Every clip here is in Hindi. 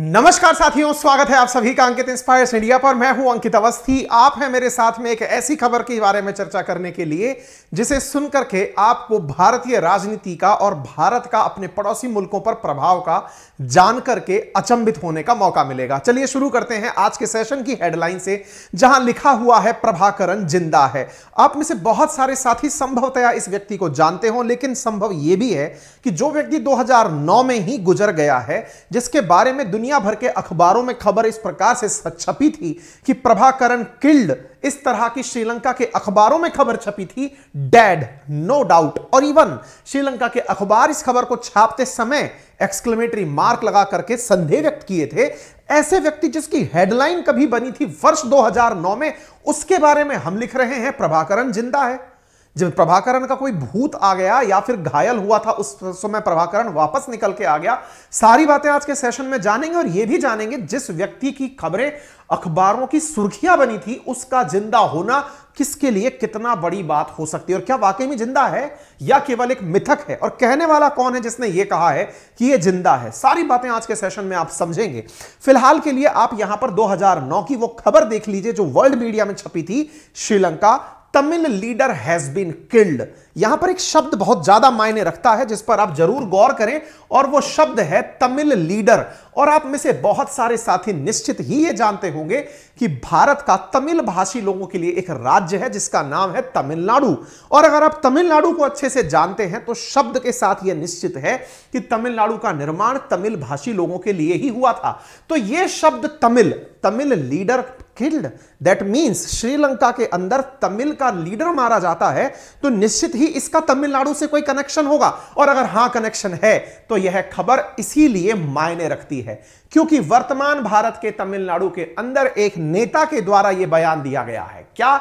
नमस्कार साथियों स्वागत है आप सभी का अंकित इंस्पायर्स इंडिया पर मैं हूं अंकित अवस्थी आप हैं मेरे साथ में एक ऐसी खबर के बारे में चर्चा करने के लिए जिसे सुनकर के आपको भारतीय राजनीति का और भारत का अपने पड़ोसी मुल्कों पर प्रभाव का जानकर के अचंभित होने का मौका मिलेगा चलिए शुरू करते हैं आज के सेशन की हेडलाइन से जहां लिखा हुआ है प्रभाकरण जिंदा है आप में से बहुत सारे साथी संभवतया इस व्यक्ति को जानते हो लेकिन संभव यह भी है कि जो व्यक्ति दो में ही गुजर गया है जिसके बारे में दुनिया भर के अखबारों में खबर इस प्रकार से छपी थी कि प्रभाकरण किल्ड इस तरह की श्रीलंका के अखबारों में खबर छपी थी डेड नो डाउट और इवन श्रीलंका के अखबार इस खबर को छापते समय एक्सक्लेमेटरी मार्क लगा करके संदेह व्यक्त किए थे ऐसे व्यक्ति जिसकी हेडलाइन कभी बनी थी वर्ष 2009 में उसके बारे में हम लिख रहे हैं प्रभाकरण जिंदा है जब प्रभाकरण का कोई भूत आ गया या फिर घायल हुआ था उस समय प्रभाकरण वापस निकल के आ गया सारी बातें आज के सेशन में जानेंगे और यह भी जानेंगे जिस व्यक्ति की खबरें अखबारों की सुर्खियां बनी थी उसका जिंदा होना किसके लिए कितना बड़ी बात हो सकती है और क्या वाकई में जिंदा है या केवल एक मिथक है और कहने वाला कौन है जिसने यह कहा है कि यह जिंदा है सारी बातें आज के सेशन में आप समझेंगे फिलहाल के लिए आप यहां पर 2009 की वो खबर देख लीजिए जो वर्ल्ड मीडिया में छपी थी Sri Lanka Tamil leader has been killed यहां पर एक शब्द बहुत ज्यादा मायने रखता है जिस पर आप जरूर गौर करें और वो शब्द है तमिल लीडर और आप में से बहुत सारे साथी निश्चित ही ये जानते होंगे कि भारत का तमिल भाषी लोगों के लिए एक राज्य है जिसका नाम है तमिलनाडु और अगर आप तमिलनाडु को अच्छे से जानते हैं तो शब्द के साथ यह निश्चित है कि तमिलनाडु का निर्माण तमिल भाषी लोगों के लिए ही हुआ था तो यह शब्द Tamil Tamil leader killed that means Sri Lanka के अंदर तमिल का लीडर मारा जाता है तो निश्चित ही इसका तमिलनाडु से कोई कनेक्शन होगा और अगर हां कनेक्शन है तो यह खबर इसीलिए मायने रखती है क्योंकि वर्तमान भारत के तमिलनाडु के अंदर एक नेता के द्वारा यह बयान दिया गया है क्या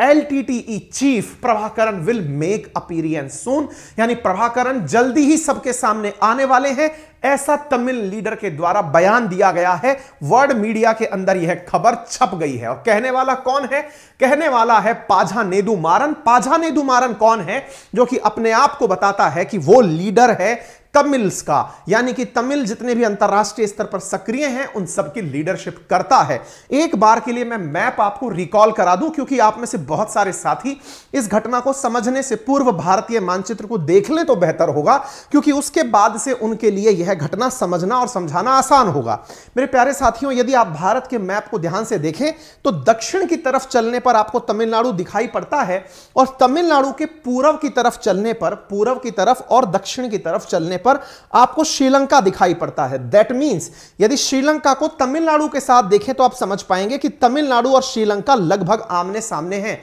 T chief e Prabhakaran will make appearance soon यानी प्रभाकरण जल्दी ही सबके सामने आने वाले हैं ऐसा तमिल लीडर के द्वारा बयान दिया गया है वर्ल्ड मीडिया के अंदर यह खबर छप गई है और कहने वाला कौन है कहने वाला है पाझा नेदू मारन पाझा नेदू मारन कौन है जो कि अपने आप को बताता है कि वो लीडर है तमिल्स का यानी कि तमिल जितने भी अंतरराष्ट्रीय स्तर पर सक्रिय हैं उन सबकी लीडरशिप करता है एक बार के लिए मैं मैप आपको रिकॉल करा दूं क्योंकि आप में से बहुत सारे साथी इस घटना को समझने से पूर्व भारतीय मानचित्र को देख लें तो बेहतर होगा क्योंकि उसके बाद से उनके लिए यह है घटना समझना और समझाना आसान होगा मेरे प्यारे साथियों यदि आप भारत के मैप को ध्यान से देखें तो दक्षिण की तरफ चलने पर आपको तमिलनाडु दिखाई पड़ता है और तमिलनाडु के पूर्व की तरफ चलने पर पूर्व की तरफ और दक्षिण की तरफ चलने पर आपको श्रीलंका दिखाई पड़ता है दैट मीन्स यदि श्रीलंका को तमिलनाडु के साथ देखें तो आप समझ पाएंगे कि तमिलनाडु और श्रीलंका लगभग आमने सामने हैं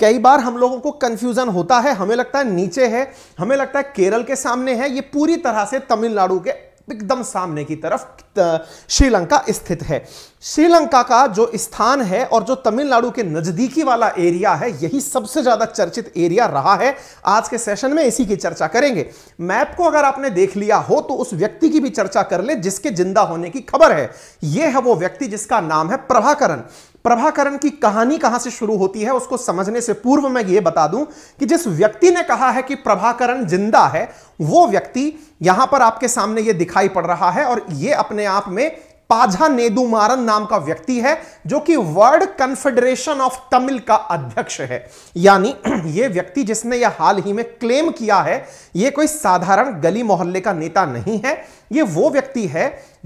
कई बार हम लोगों को कंफ्यूजन होता है हमें लगता है नीचे है हमें लगता है केरल के सामने है ये पूरी तरह से तमिलनाडु के एकदम सामने की तरफ श्रीलंका स्थित है श्रीलंका का जो स्थान है और जो तमिलनाडु के नजदीकी वाला एरिया है यही सबसे ज्यादा चर्चित एरिया रहा है आज के सेशन में इसी की चर्चा करेंगे मैप को अगर आपने देख लिया हो तो उस व्यक्ति की भी चर्चा कर ले जिसके जिंदा होने की खबर है यह है वो व्यक्ति जिसका नाम है प्रभाकरण प्रभाकरण की कहानी कहां से शुरू होती है उसको समझने से पूर्व मैं ये बता दूं कि जिस व्यक्ति ने कहा है कि प्रभाकरण जिंदा है वो व्यक्ति यहां पर आपके सामने ये दिखाई पड़ रहा है और ये अपने अपने आप में पाझा नेदुमारन नाम का व्यक्ति है जो कि वर्ल्ड कन्फेडरेशन ऑफ तमिल का अध्यक्ष है यानी यह व्यक्ति जिसने यह हाल ही में क्लेम किया है यह कोई साधारण गली मोहल्ले का नेता नहीं है ये वो व्यक्ति है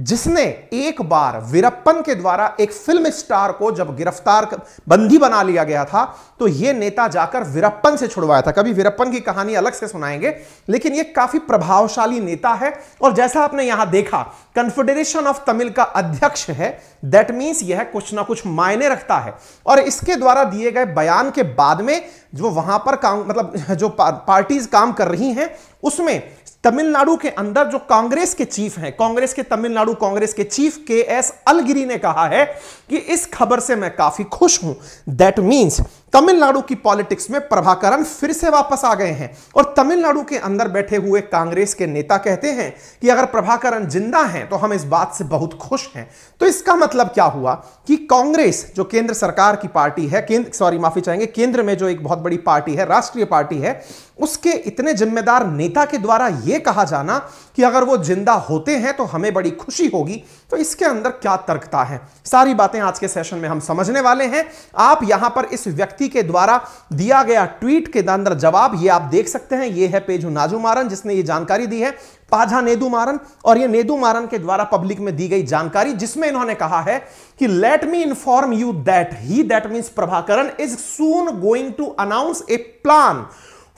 जिसने एक बार वीरप्पन के द्वारा एक फिल्म स्टार को जब गिरफ्तार बंदी बना लिया गया था तो ये नेता जाकर वीरप्पन से छुड़वाया था कभी वीरप्पन की कहानी अलग से सुनाएंगे लेकिन ये काफी प्रभावशाली नेता है और जैसा आपने यहां देखा कन्फेडरेशन ऑफ तमिल का अध्यक्ष है दैट मीन्स यह कुछ ना कुछ मायने रखता है और इसके द्वारा दिए गए बयान के बाद में जो वहां पर काम मतलब जो पार्टीज काम कर रही हैं उसमें तमिलनाडु के अंदर जो कांग्रेस के चीफ हैं कांग्रेस के तमिलनाडु कांग्रेस के चीफ के एस अलगिरी ने कहा है कि इस खबर से मैं काफी खुश हूं दैट मींस तमिलनाडु की पॉलिटिक्स में प्रभाकरण फिर से वापस आ गए हैं और तमिलनाडु के अंदर बैठे हुए कांग्रेस के नेता कहते हैं कि अगर प्रभाकरण जिंदा हैं तो हम इस बात से बहुत खुश हैं तो इसका मतलब क्या हुआ कि कांग्रेस जो केंद्र सरकार की पार्टी है केंद्र सॉरी माफी चाहेंगे केंद्र में जो एक बहुत बड़ी पार्टी है राष्ट्रीय पार्टी है उसके इतने जिम्मेदार नेता के द्वारा यह कहा जाना कि अगर वो जिंदा होते हैं तो हमें बड़ी खुशी होगी तो इसके अंदर क्या तर्कता है सारी बातें आज के सेशन में हम समझने वाले हैं आप यहां पर इस व्यक्ति के द्वारा दिया गया ट्वीट के अंदर जवाब ये आप देख सकते हैं ये है पेजू नाजू मारन जिसने ये जानकारी दी है पाझा नेदू मारन और ये नेदू मारन के द्वारा पब्लिक में दी गई जानकारी जिसमें इन्होंने कहा है कि let me inform you that he that mean Prabhakaran is soon going to announce a plan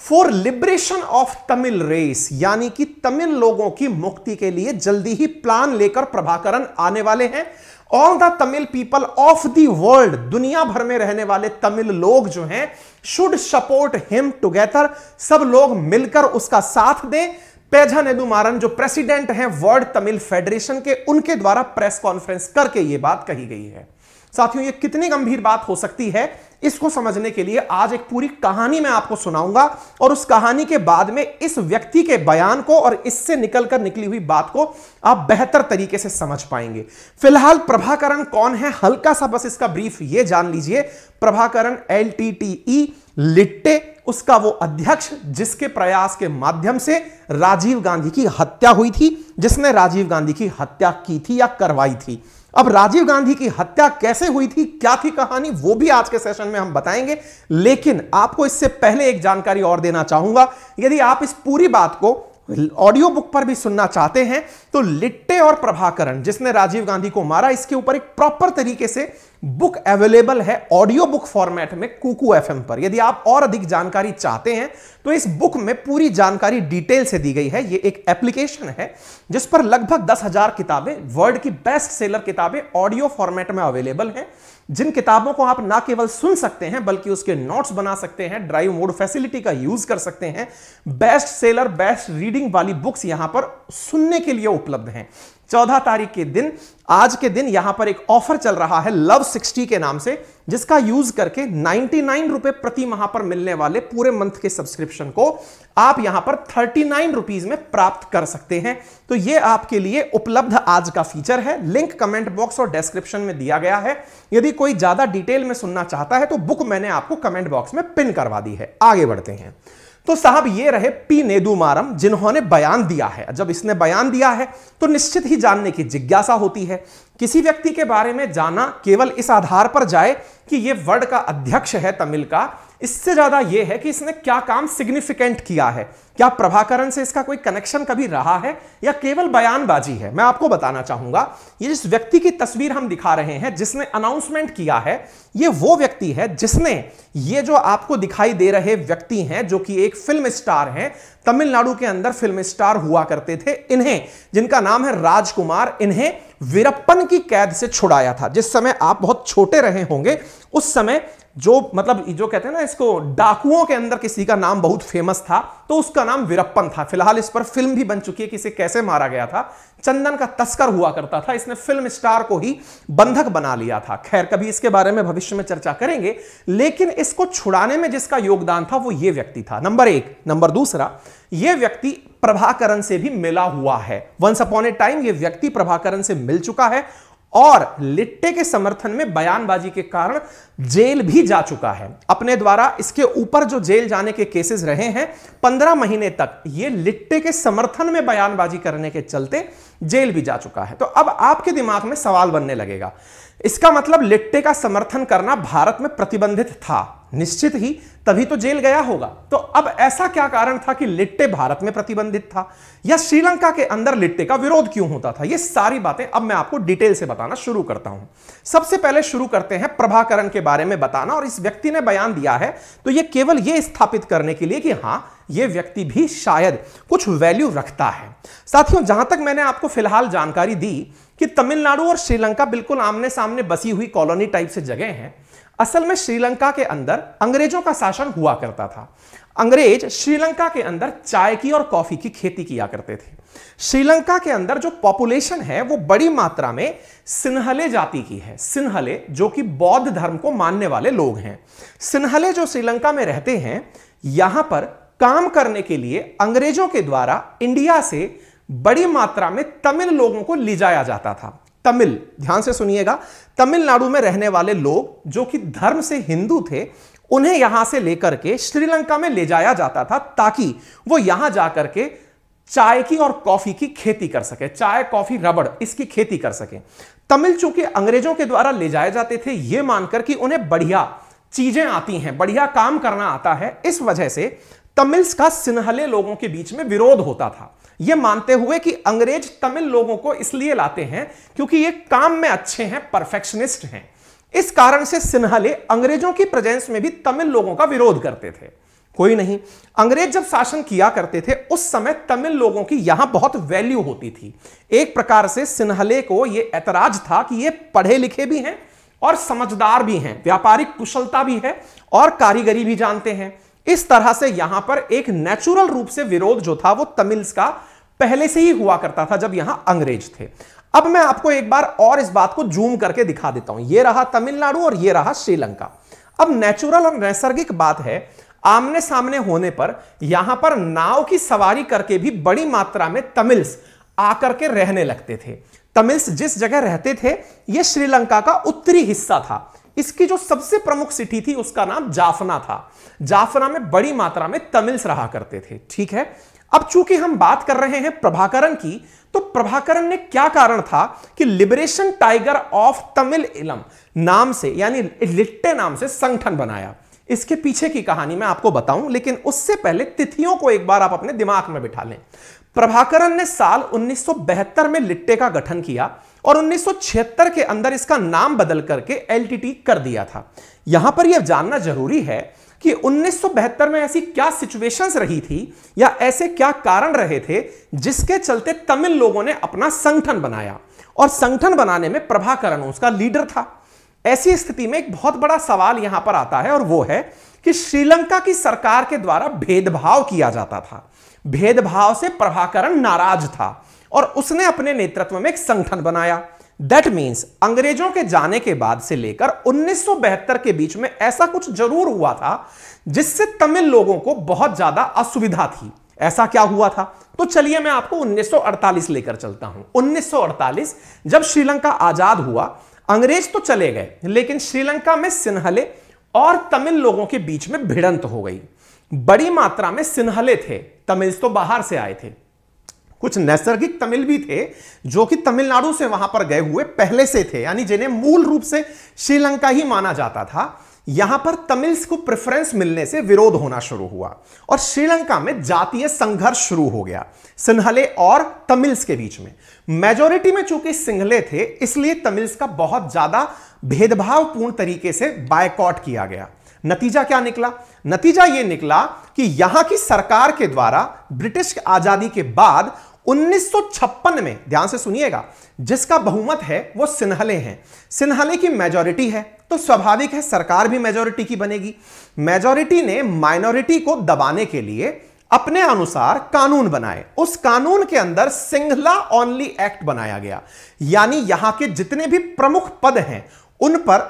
for liberation of Tamil race यानी कि तमिल लोगों की मुक्ति के लिए जल्दी ही प्लान लेकर प्रभाकरण आने वाले हैं all the Tamil people of the world दुनिया भर में रहने वाले तमिल लोग जो हैं शुड सपोर्ट हिम टुगेदर सब लोग मिलकर उसका साथ दें पेझा नेदुमारन जो प्रेसिडेंट हैं वर्ल्ड तमिल फेडरेशन के उनके द्वारा प्रेस कॉन्फ्रेंस करके ये बात कही गई है साथियों ये कितनी गंभीर बात हो सकती है इसको समझने के लिए आज एक पूरी कहानी मैं आपको सुनाऊंगा और उस कहानी के बाद में इस व्यक्ति के बयान को और इससे निकलकर निकली हुई बात को आप बेहतर तरीके से समझ पाएंगे फिलहाल प्रभाकरण कौन है हल्का सा बस इसका ब्रीफ ये जान लीजिए Prabhakaran L T T E लिट्टे उसका वो अध्यक्ष जिसके प्रयास के माध्यम से राजीव गांधी की हत्या हुई थी जिसने राजीव गांधी की हत्या की थी या करवाई थी अब राजीव गांधी की हत्या कैसे हुई थी क्या थी कहानी वो भी आज के सेशन में हम बताएंगे लेकिन आपको इससे पहले एक जानकारी और देना चाहूंगा यदि आप इस पूरी बात को ऑडियो बुक पर भी सुनना चाहते हैं तो लिट्टे और प्रभाकरण जिसने राजीव गांधी को मारा इसके ऊपर एक प्रॉपर तरीके से बुक अवेलेबल है ऑडियो बुक फॉर्मेट में कुकू एफ पर यदि आप और अधिक जानकारी चाहते हैं तो इस बुक में पूरी जानकारी डिटेल से दी गई है ये एक एप्लीकेशन है जिस पर लगभग दस हजार किताबें वर्ल्ड की बेस्ट सेलर किताबें ऑडियो फॉर्मेट में अवेलेबल हैं जिन किताबों को आप ना केवल सुन सकते हैं बल्कि उसके नोट्स बना सकते हैं ड्राइव मोड फैसिलिटी का यूज कर सकते हैं बेस्ट सेलर बेस्ट रीडिंग वाली बुक्स यहां पर सुनने के लिए उपलब्ध हैं चौदह तारीख के दिन आज के दिन यहां पर एक ऑफर चल रहा है लव सिक्सटी के नाम से जिसका यूज करके नाइनटी नाइन रुपए प्रति माह पर मिलने वाले पूरे मंथ के सब्सक्रिप्शन को आप यहां पर थर्टी नाइन रुपीज में प्राप्त कर सकते हैं तो यह आपके लिए उपलब्ध आज का फीचर है लिंक कमेंट बॉक्स और डिस्क्रिप्शन में दिया गया है यदि कोई ज्यादा डिटेल में सुनना चाहता है तो बुक मैंने आपको कमेंट बॉक्स में पिन करवा दी है आगे बढ़ते हैं तो साहब ये रहे पी नेदुमारम जिन्होंने बयान दिया है जब इसने बयान दिया है तो निश्चित ही जानने की जिज्ञासा होती है किसी व्यक्ति के बारे में जाना केवल इस आधार पर जाए कि ये वर्ड का अध्यक्ष है तमिल का इससे ज्यादा यह है कि इसने क्या काम सिग्निफिकेंट किया है क्या प्रभाकरण से इसका कोई कनेक्शन कभी रहा है या केवल बयानबाजी है मैं आपको बताना चाहूंगा ये जिस व्यक्ति की तस्वीर हम दिखा रहे हैं जिसने अनाउंसमेंट किया है ये वो व्यक्ति है जिसने ये जो आपको दिखाई दे रहे व्यक्ति हैं जो कि एक फिल्म स्टार है तमिलनाडु के अंदर फिल्म स्टार हुआ करते थे इन्हें जिनका नाम है राजकुमार इन्हें वीरप्पन की कैद से छुड़ाया था जिस समय आप बहुत छोटे रहे होंगे उस समय जो मतलब जो कहते हैं ना इसको डाकुओं के अंदर किसी का नाम बहुत फेमस था तो उसका नाम वीरप्पन था फिलहाल इस पर फिल्म भी बन चुकी है कि इसे कैसे मारा गया था चंदन का तस्कर हुआ करता था इसने फिल्म स्टार को ही बंधक बना लिया था खैर कभी इसके बारे में भविष्य में चर्चा करेंगे लेकिन इसको छुड़ाने में जिसका योगदान था वो ये व्यक्ति था नंबर एक नंबर दूसरा यह व्यक्ति प्रभाकरण से भी मिला हुआ है वंस अपॉन ए टाइम यह व्यक्ति प्रभाकरण से मिल चुका है और लिट्टे के समर्थन में बयानबाजी के कारण जेल भी जा चुका है अपने द्वारा इसके ऊपर जो जेल जाने के केसेस रहे हैं पंद्रह महीने तक ये लिट्टे के समर्थन में बयानबाजी करने के चलते जेल भी जा चुका है तो अब आपके दिमाग में सवाल बनने लगेगा इसका मतलब लिट्टे का समर्थन करना भारत में प्रतिबंधित था निश्चित ही तभी तो जेल गया होगा तो अब ऐसा क्या कारण था कि लिट्टे भारत में प्रतिबंधित था या श्रीलंका के अंदर लिट्टे का विरोध क्यों होता था ये सारी बातें अब मैं आपको डिटेल से बताना शुरू करता हूं सबसे पहले शुरू करते हैं प्रभाकरण के बारे में बताना और इस व्यक्ति ने बयान दिया है तो यह केवल यह स्थापित करने के लिए कि हां यह व्यक्ति भी शायद कुछ वैल्यू रखता है साथियों जहां तक मैंने आपको फिलहाल जानकारी दी कि तमिलनाडु और श्रीलंका बिल्कुल आमने सामने बसी हुई कॉलोनी टाइप से जगह है असल में श्रीलंका के अंदर अंग्रेजों का शासन हुआ करता था अंग्रेज श्रीलंका के अंदर चाय की और कॉफी की खेती किया करते थे श्रीलंका के अंदर जो पॉपुलेशन है वो बड़ी मात्रा में सिन्हले जाति की है सिन्हले जो कि बौद्ध धर्म को मानने वाले लोग हैं सिन्हले जो श्रीलंका में रहते हैं यहां पर काम करने के लिए अंग्रेजों के द्वारा इंडिया से बड़ी मात्रा में तमिल लोगों को ले जाया जाता था तमिल ध्यान से सुनिएगा तमिलनाडु में रहने वाले लोग जो कि धर्म से हिंदू थे उन्हें यहां से लेकर के श्रीलंका में ले जाया जाता था ताकि वो यहां जाकर के चाय की और कॉफी की खेती कर सके चाय कॉफी रबड़ इसकी खेती कर सके तमिल चूंकि अंग्रेजों के द्वारा ले जाए जाते थे यह मानकर कि उन्हें बढ़िया चीजें आती हैं बढ़िया काम करना आता है इस वजह से तमिल्स का सिन्हले लोगों के बीच में विरोध होता था यह मानते हुए कि अंग्रेज तमिल लोगों को इसलिए लाते हैं क्योंकि ये काम में अच्छे हैं परफेक्शनिस्ट हैं इस कारण से सिन्हाले अंग्रेजों की प्रेजेंस में भी तमिल लोगों का विरोध करते थे कोई नहीं अंग्रेज जब शासन किया करते थे उस समय तमिल लोगों की यहां बहुत वैल्यू होती थी एक प्रकार से सिन्हले को यह ऐतराज था कि ये पढ़े लिखे भी हैं और समझदार भी हैं व्यापारिक कुशलता भी है और कारीगरी भी जानते हैं इस तरह से यहां पर एक नेचुरल रूप से विरोध जो था वो तमिल्स का पहले से ही हुआ करता था जब यहां अंग्रेज थे अब मैं आपको एक बार और इस बात को जूम करके दिखा देता हूं यह रहा तमिलनाडु और यह रहा श्रीलंका अब नेचुरल और नैसर्गिक बात है आमने सामने होने पर यहां पर नाव की सवारी करके भी बड़ी मात्रा में तमिल्स आकर के रहने लगते थे तमिल्स जिस जगह रहते थे यह श्रीलंका का उत्तरी हिस्सा था इसकी जो सबसे प्रमुख सिटी थी उसका नाम जाफना था जाफना में बड़ी मात्रा में तमिल्स रहा करते थे ठीक है अब चूंकि हम बात कर रहे हैं प्रभाकरण की तो प्रभाकरण ने क्या कारण था कि लिबरेशन टाइगर ऑफ तमिल इलम नाम से यानी लिट्टे नाम से संगठन बनाया इसके पीछे की कहानी मैं आपको बताऊं लेकिन उससे पहले तिथियों को एक बार आप अपने दिमाग में बिठा लें प्रभाकरण ने साल 1972 में लिट्टे का गठन किया और 1976 के अंदर इसका नाम बदल करके एल कर दिया था यहां पर यह जानना जरूरी है कि 1972 में ऐसी क्या सिचुएशंस रही थी या ऐसे क्या कारण रहे थे जिसके चलते तमिल लोगों ने अपना संगठन बनाया और संगठन बनाने में प्रभाकरण उसका लीडर था ऐसी स्थिति में एक बहुत बड़ा सवाल यहां पर आता है और वो है कि श्रीलंका की सरकार के द्वारा भेदभाव किया जाता था भेदभाव से प्रभाकरण नाराज था और उसने अपने नेतृत्व में एक संगठन बनाया दैट मीन्स अंग्रेजों के जाने के बाद से लेकर उन्नीस के बीच में ऐसा कुछ जरूर हुआ था जिससे तमिल लोगों को बहुत ज्यादा असुविधा थी ऐसा क्या हुआ था तो चलिए मैं आपको 1948 लेकर चलता हूं 1948 जब श्रीलंका आजाद हुआ अंग्रेज तो चले गए लेकिन श्रीलंका में सिन्हले और तमिल लोगों के बीच में भिड़ंत हो गई बड़ी मात्रा में सिन्हले थे तमिल तो बाहर से आए थे कुछ नैसर्गिक तमिल भी थे जो कि तमिलनाडु से वहां पर गए हुए पहले से थे यानी जिन्हें मूल रूप से श्रीलंका ही माना जाता था यहां पर तमिल्स को प्रेफरेंस मिलने से विरोध होना शुरू हुआ और श्रीलंका में जातीय संघर्ष शुरू हो गया सिंहले और तमिल्स के बीच में मेजोरिटी में चूंकि सिंहले थे इसलिए तमिल्स का बहुत ज्यादा भेदभावपूर्ण तरीके से बायकॉट किया गया नतीजा क्या निकला नतीजा यह निकला कि यहां की सरकार के द्वारा ब्रिटिश आजादी के बाद 1956 में ध्यान से सुनिएगा जिसका बहुमत है वो सिन्हले हैं सिन्हले की मेजोरिटी है तो स्वाभाविक है सरकार भी मेजोरिटी की बनेगी मेजोरिटी ने माइनॉरिटी को दबाने के लिए अपने अनुसार कानून बनाए उस कानून के अंदर सिंगला ओनली एक्ट बनाया गया यानी यहां के जितने भी प्रमुख पद हैं उन पर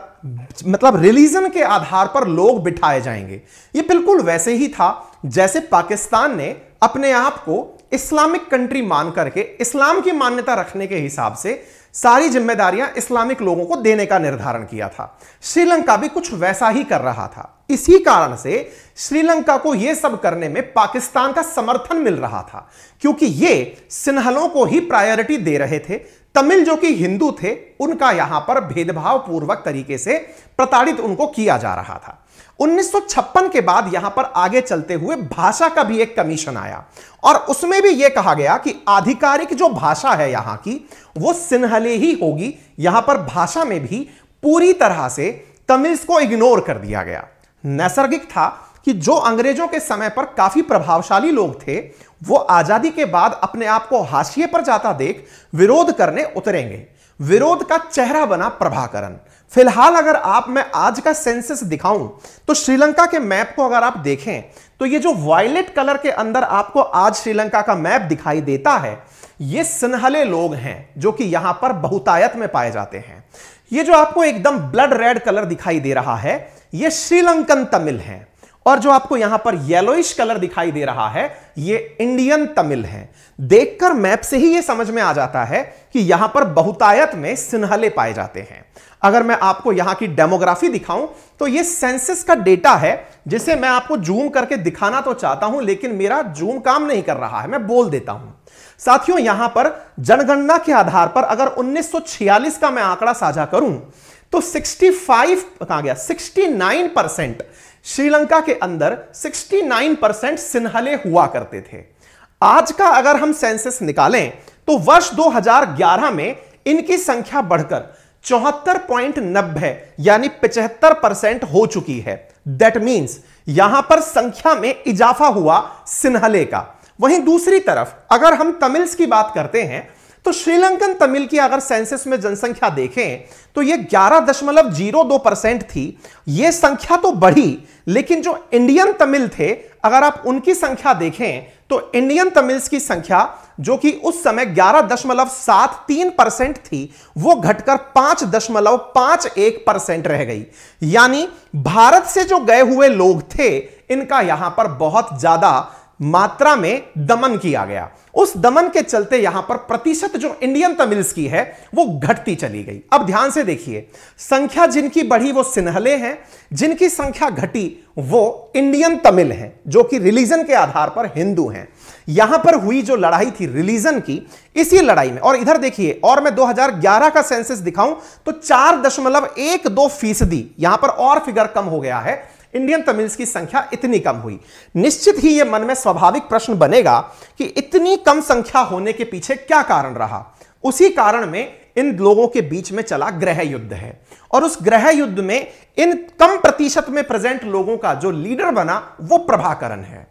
मतलब रिलीजन के आधार पर लोग बिठाए जाएंगे ये बिल्कुल वैसे ही था जैसे पाकिस्तान ने अपने आप को इस्लामिक कंट्री मान करके इस्लाम की मान्यता रखने के हिसाब से सारी जिम्मेदारियां इस्लामिक लोगों को देने का निर्धारण किया था श्रीलंका भी कुछ वैसा ही कर रहा था इसी कारण से श्रीलंका को यह सब करने में पाकिस्तान का समर्थन मिल रहा था क्योंकि ये सिन्हलों को ही प्रायोरिटी दे रहे थे तमिल जो कि हिंदू थे उनका यहां पर भेदभाव पूर्वक तरीके से प्रताड़ित उनको किया जा रहा था उन्नीस के बाद यहां पर आगे चलते हुए भाषा का भी एक कमीशन आया और उसमें भी यह कहा गया कि आधिकारिक जो भाषा है यहां की वो सिन्हले ही होगी यहां पर भाषा में भी पूरी तरह से तमिल्स को इग्नोर कर दिया गया नैसर्गिक था कि जो अंग्रेजों के समय पर काफी प्रभावशाली लोग थे वो आजादी के बाद अपने आप को हाशिए पर जाता देख विरोध करने उतरेंगे विरोध का चेहरा बना प्रभाकरण फिलहाल अगर आप मैं आज का सेंसस दिखाऊं तो श्रीलंका के मैप को अगर आप देखें तो ये जो वायलेट कलर के अंदर आपको आज श्रीलंका का मैप दिखाई देता है ये सिन्हले लोग हैं जो कि यहां पर बहुतायत में पाए जाते हैं ये जो आपको एकदम ब्लड रेड कलर दिखाई दे रहा है ये श्रीलंकन तमिल हैं और जो आपको यहां पर येलोइश कलर दिखाई दे रहा है ये इंडियन तमिल है देखकर मैप से ही ये समझ में आ जाता है कि यहां पर बहुतायत में सिन्हले पाए जाते हैं अगर मैं आपको यहां की डेमोग्राफी दिखाऊं तो ये सेंसिस का डेटा है जिसे मैं आपको जूम करके दिखाना तो चाहता हूं लेकिन मेरा जूम काम नहीं कर रहा है मैं बोल देता हूं साथियों यहां पर जनगणना के आधार पर अगर 1946 का मैं आंकड़ा साझा करूं तो 65 कहा गया 69 परसेंट श्रीलंका के अंदर 69 परसेंट सिन्हले हुआ करते थे आज का अगर हम सेंसिस निकालें तो वर्ष 2011 में इनकी संख्या बढ़कर चौहत्तर पॉइंट नब्बे यानी पिछहत्तर परसेंट हो चुकी है दैट मींस यहां पर संख्या में इजाफा हुआ सिन्हले का वहीं दूसरी तरफ अगर हम तमिल्स की बात करते हैं तो श्रीलंकन तमिल की अगर सेंसस में जनसंख्या देखें तो यह ग्यारह दशमलव जीरो दो परसेंट थी यह संख्या तो बढ़ी लेकिन जो इंडियन तमिल थे अगर आप उनकी संख्या देखें तो इंडियन तमिल्स की संख्या जो कि उस समय ग्यारह दशमलव सात तीन परसेंट थी वो घटकर पांच दशमलव पांच एक परसेंट रह गई यानी भारत से जो गए हुए लोग थे इनका यहां पर बहुत ज्यादा मात्रा में दमन किया गया उस दमन के चलते यहां पर प्रतिशत जो इंडियन तमिल्स की है वो घटती चली गई अब ध्यान से देखिए संख्या जिनकी बढ़ी वो सिन्हले हैं जिनकी संख्या घटी वो इंडियन तमिल हैं जो कि रिलीजन के आधार पर हिंदू हैं यहां पर हुई जो लड़ाई थी रिलीजन की इसी लड़ाई में और इधर देखिए और मैं 2011 का सेंसिस दिखाऊं तो चार दशमलव एक दो फीसदी यहां पर और फिगर कम हो गया है इंडियन तमिल्स की संख्या इतनी कम हुई निश्चित ही यह मन में स्वाभाविक प्रश्न बनेगा कि इतनी कम संख्या होने के पीछे क्या कारण रहा उसी कारण में इन लोगों के बीच में चला ग्रह युद्ध है और उस ग्रह युद्ध में इन कम प्रतिशत में प्रेजेंट लोगों का जो लीडर बना वो प्रभाकरण है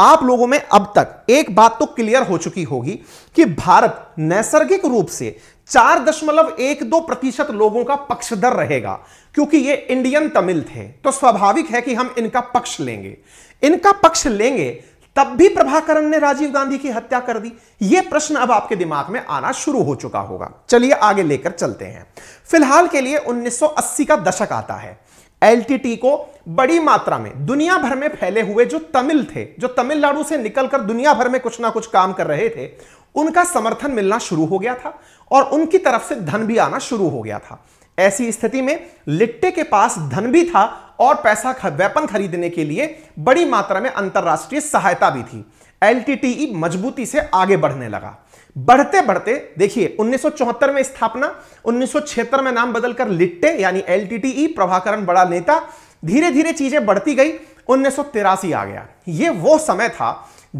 आप लोगों में अब तक एक बात तो क्लियर हो चुकी होगी कि भारत नैसर्गिक रूप से चार दशमलव एक दो प्रतिशत लोगों का पक्षधर रहेगा क्योंकि ये इंडियन तमिल थे तो स्वाभाविक है कि हम इनका पक्ष लेंगे इनका पक्ष लेंगे तब भी प्रभाकरण ने राजीव गांधी की हत्या कर दी यह प्रश्न अब आपके दिमाग में आना शुरू हो चुका होगा चलिए आगे लेकर चलते हैं फिलहाल के लिए 1980 का दशक आता है एलटीटी को बड़ी मात्रा में दुनिया भर में फैले हुए जो तमिल थे जो तमिलनाडु से निकलकर दुनिया भर में कुछ ना कुछ काम कर रहे थे उनका समर्थन मिलना शुरू हो गया था और उनकी तरफ से धन भी आना शुरू हो गया था ऐसी स्थिति में लिट्टे के पास धन भी था और पैसा वेपन खरीदने के लिए बड़ी मात्रा में अंतरराष्ट्रीय सहायता भी थी एलटीटीई मजबूती से आगे बढ़ने लगा बढ़ते बढ़ते देखिए 1974 में स्थापना उन्नीस में नाम बदलकर लिट्टे यानी एलटीटीई प्रभाकरण बड़ा नेता धीरे धीरे चीजें बढ़ती गई उन्नीस आ गया ये वो समय था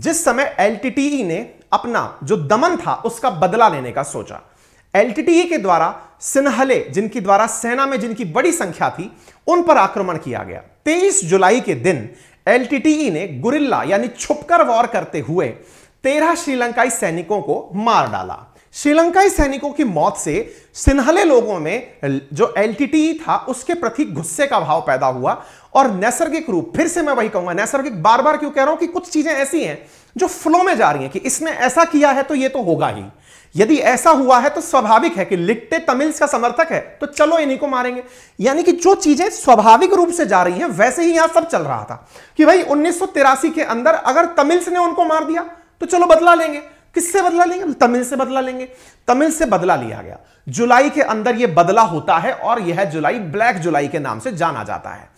जिस समय एलटीटीई ने अपना जो दमन था उसका बदला लेने का सोचा एलटीटीई के द्वारा सिन्हले जिनकी द्वारा सेना में जिनकी बड़ी संख्या थी उन पर आक्रमण किया गया 23 जुलाई के दिन एलटीटीई ने गुरिल्ला यानी छुपकर वॉर करते हुए तेरह श्रीलंकाई सैनिकों को मार डाला श्रीलंकाई सैनिकों की मौत से सिन्हले लोगों में जो एलटीटीई था उसके प्रति गुस्से का भाव पैदा हुआ और नैसर्गिक रूप फिर से मैं वही कहूंगा नैसर्गिक बार बार क्यों कह रहा हूं कि कुछ चीजें ऐसी हैं जो फ्लो में जा रही है कि इसने ऐसा किया है तो ये तो होगा ही यदि ऐसा हुआ है तो स्वाभाविक है कि लिट्टे तमिल्स का समर्थक है तो चलो इन्हीं को मारेंगे यानी कि जो चीजें स्वाभाविक रूप से जा रही हैं वैसे ही यहां सब चल रहा था कि भाई उन्नीस के अंदर अगर तमिल्स ने उनको मार दिया तो चलो बदला लेंगे किससे बदला लेंगे तमिल से बदला लेंगे तमिल से बदला लिया गया जुलाई के अंदर यह बदला होता है और यह जुलाई ब्लैक जुलाई के नाम से जाना जाता है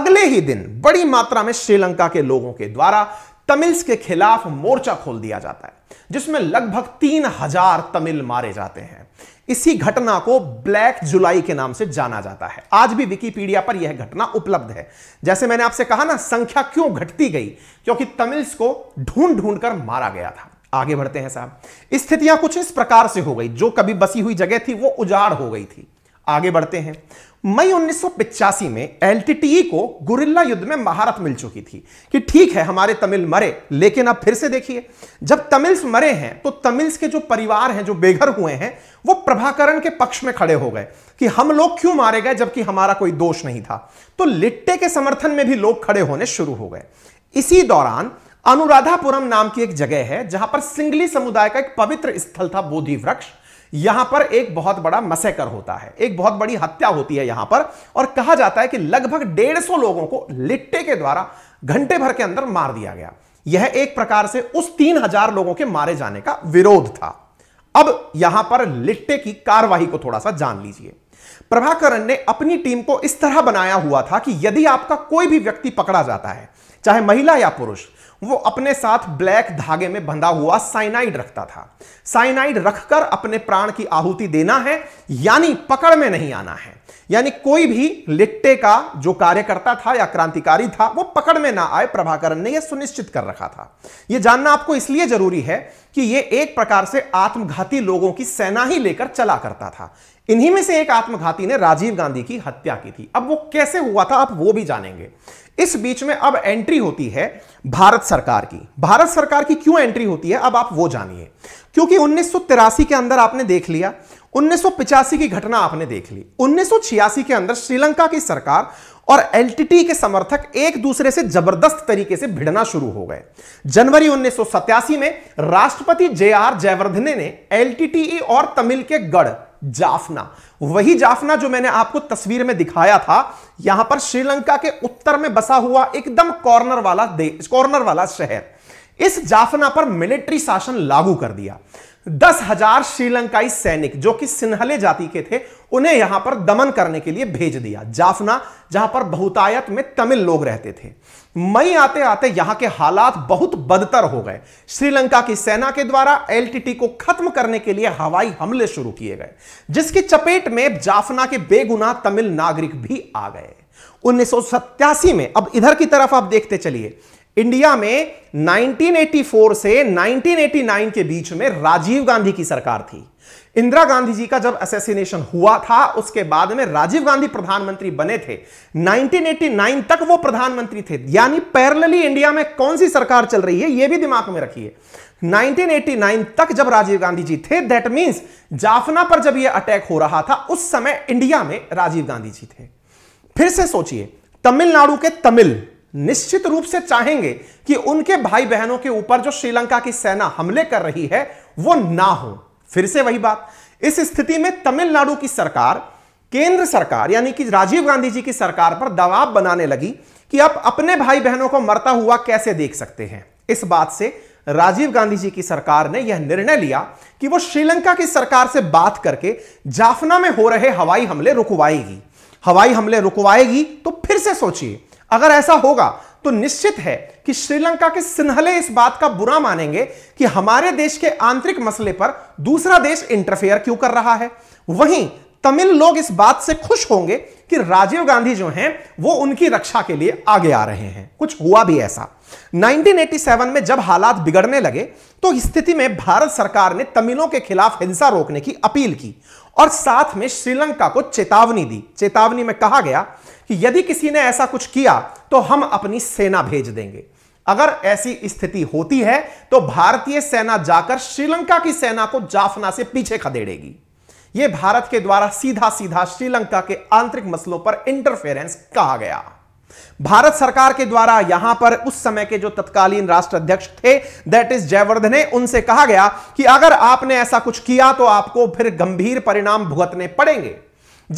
अगले ही दिन बड़ी मात्रा में श्रीलंका के लोगों के द्वारा तमिल्स के खिलाफ मोर्चा खोल दिया जाता है जिसमें लगभग तीन हजार तमिल मारे जाते हैं इसी घटना को ब्लैक जुलाई के नाम से जाना जाता है आज भी विकीपीडिया पर यह घटना उपलब्ध है जैसे मैंने आपसे कहा ना संख्या क्यों घटती गई क्योंकि तमिल्स को ढूंढ ढूंढ कर मारा गया था आगे बढ़ते हैं साहब स्थितियां कुछ इस प्रकार से हो गई जो कभी बसी हुई जगह थी वो उजाड़ हो गई थी आगे बढ़ते हैं मई उन्नीस में एलटीटीई को गुरिल्ला युद्ध में महारत मिल चुकी थी कि ठीक है हमारे तमिल मरे लेकिन अब फिर से देखिए जब तमिल्स मरे हैं तो तमिल्स के जो परिवार हैं जो बेघर हुए हैं वो प्रभाकरण के पक्ष में खड़े हो गए कि हम लोग क्यों मारे गए जबकि हमारा कोई दोष नहीं था तो लिट्टे के समर्थन में भी लोग खड़े होने शुरू हो गए इसी दौरान अनुराधापुरम नाम की एक जगह है जहां पर सिंगली समुदाय का एक पवित्र स्थल था बोधि वृक्ष यहां पर एक बहुत बड़ा मसेकर होता है एक बहुत बड़ी हत्या होती है यहां पर और कहा जाता है कि लगभग डेढ़ सौ लोगों को लिट्टे के द्वारा घंटे भर के अंदर मार दिया गया यह एक प्रकार से उस तीन हजार लोगों के मारे जाने का विरोध था अब यहां पर लिट्टे की कार्यवाही को थोड़ा सा जान लीजिए प्रभाकरण ने अपनी टीम को इस तरह बनाया हुआ था कि यदि आपका कोई भी व्यक्ति पकड़ा जाता है चाहे महिला या पुरुष वो अपने साथ ब्लैक धागे में बंधा हुआ साइनाइड रखता था साइनाइड रखकर अपने प्राण की आहुति देना है यानी पकड़ में नहीं आना है यानी कोई भी लिट्टे का जो कार्यकर्ता था या क्रांतिकारी था वो पकड़ में ना आए प्रभाकरण ने यह सुनिश्चित कर रखा था यह जानना आपको इसलिए जरूरी है कि यह एक प्रकार से आत्मघाती लोगों की सेना ही लेकर चला करता था इन्हीं में से एक आत्मघाती ने राजीव गांधी की हत्या की थी अब वो कैसे हुआ था आप वो भी जानेंगे इस बीच में अब एंट्री होती है भारत सरकार की भारत सरकार की क्यों एंट्री होती है अब आप वो जानिए क्योंकि उन्नीस के अंदर आपने देख लिया 1985 की घटना आपने देख ली उन्नीस के अंदर श्रीलंका की सरकार और एलटीटी के समर्थक एक दूसरे से जबरदस्त तरीके से भिड़ना शुरू हो गए जनवरी उन्नीस में राष्ट्रपति जे आर जयवर्धने ने एलटीटीई और तमिल के गढ़ जाफना वही जाफना जो मैंने आपको तस्वीर में दिखाया था यहां पर श्रीलंका के उत्तर में बसा हुआ एकदम कॉर्नर वाला देश कॉर्नर वाला शहर इस जाफना पर मिलिट्री शासन लागू कर दिया दस हजार श्रीलंकाई सैनिक जो कि सिन्हले जाति के थे उन्हें यहां पर दमन करने के लिए भेज दिया जाफना जहां पर बहुतायत में तमिल लोग रहते थे मई आते आते यहां के हालात बहुत बदतर हो गए श्रीलंका की सेना के द्वारा एलटीटी को खत्म करने के लिए हवाई हमले शुरू किए गए जिसकी चपेट में जाफना के बेगुनाह तमिल नागरिक भी आ गए उन्नीस में अब इधर की तरफ आप देखते चलिए इंडिया में 1984 से 1989 के बीच में राजीव गांधी की सरकार थी इंदिरा गांधी जी का जब असेसिनेशन हुआ था उसके बाद में राजीव गांधी प्रधानमंत्री बने थे 1989 तक वो प्रधानमंत्री थे यानी पैरेलली इंडिया में कौन सी सरकार चल रही है ये भी दिमाग में रखिए 1989 तक जब राजीव गांधी जी थे दैट मींस जाफना पर जब ये अटैक हो रहा था उस समय इंडिया में राजीव गांधी जी थे फिर से सोचिए तमिलनाडु के तमिल निश्चित रूप से चाहेंगे कि उनके भाई बहनों के ऊपर जो श्रीलंका की सेना हमले कर रही है वो ना हो फिर से वही बात इस स्थिति में तमिलनाडु की सरकार केंद्र सरकार यानी कि राजीव गांधी जी की सरकार पर दबाव बनाने लगी कि आप अपने भाई बहनों को मरता हुआ कैसे देख सकते हैं इस बात से राजीव गांधी जी की सरकार ने यह निर्णय लिया कि वो श्रीलंका की सरकार से बात करके जाफना में हो रहे हवाई हमले रुकवाएगी हवाई हमले रुकवाएगी तो फिर से सोचिए अगर ऐसा होगा तो निश्चित है कि श्रीलंका के सिन्हले इस बात का बुरा मानेंगे कि हमारे देश के आंतरिक मसले पर दूसरा देश इंटरफेयर क्यों कर रहा है वहीं तमिल लोग इस बात से खुश होंगे कि राजीव गांधी जो हैं वो उनकी रक्षा के लिए आगे आ रहे हैं कुछ हुआ भी ऐसा 1987 में जब हालात बिगड़ने लगे तो स्थिति में भारत सरकार ने तमिलों के खिलाफ हिंसा रोकने की अपील की और साथ में श्रीलंका को चेतावनी दी चेतावनी में कहा गया कि यदि किसी ने ऐसा कुछ किया तो हम अपनी सेना भेज देंगे अगर ऐसी स्थिति होती है तो भारतीय सेना जाकर श्रीलंका की सेना को जाफना से पीछे खदेड़ेगी यह भारत के द्वारा सीधा सीधा श्रीलंका के आंतरिक मसलों पर इंटरफेरेंस कहा गया भारत सरकार के द्वारा यहां पर उस समय के जो तत्कालीन राष्ट्र अध्यक्ष थे दैट इज जयवर्धने उनसे कहा गया कि अगर आपने ऐसा कुछ किया तो आपको फिर गंभीर परिणाम भुगतने पड़ेंगे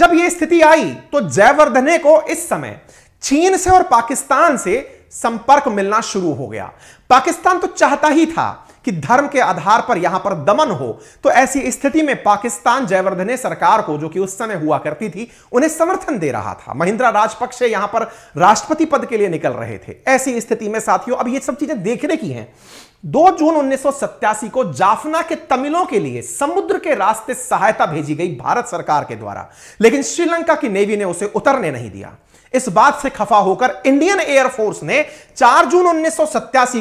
जब यह स्थिति आई तो जयवर्धने को इस समय चीन से और पाकिस्तान से संपर्क मिलना शुरू हो गया पाकिस्तान तो चाहता ही था कि धर्म के आधार पर यहां पर दमन हो तो ऐसी स्थिति में पाकिस्तान जयवर्धने सरकार को जो कि उस समय हुआ करती थी उन्हें समर्थन दे रहा था महिंद्रा राजपक्षे यहां पर राष्ट्रपति पद के लिए निकल रहे थे ऐसी स्थिति में साथियों अब ये सब चीजें देखने की हैं दो जून उन्नीस को जाफना के तमिलों के लिए समुद्र के रास्ते सहायता भेजी गई भारत सरकार के द्वारा लेकिन श्रीलंका की नेवी ने उसे उतरने नहीं दिया इस बात से खफा होकर इंडियन एयरफोर्स ने 4 जून उन्नीस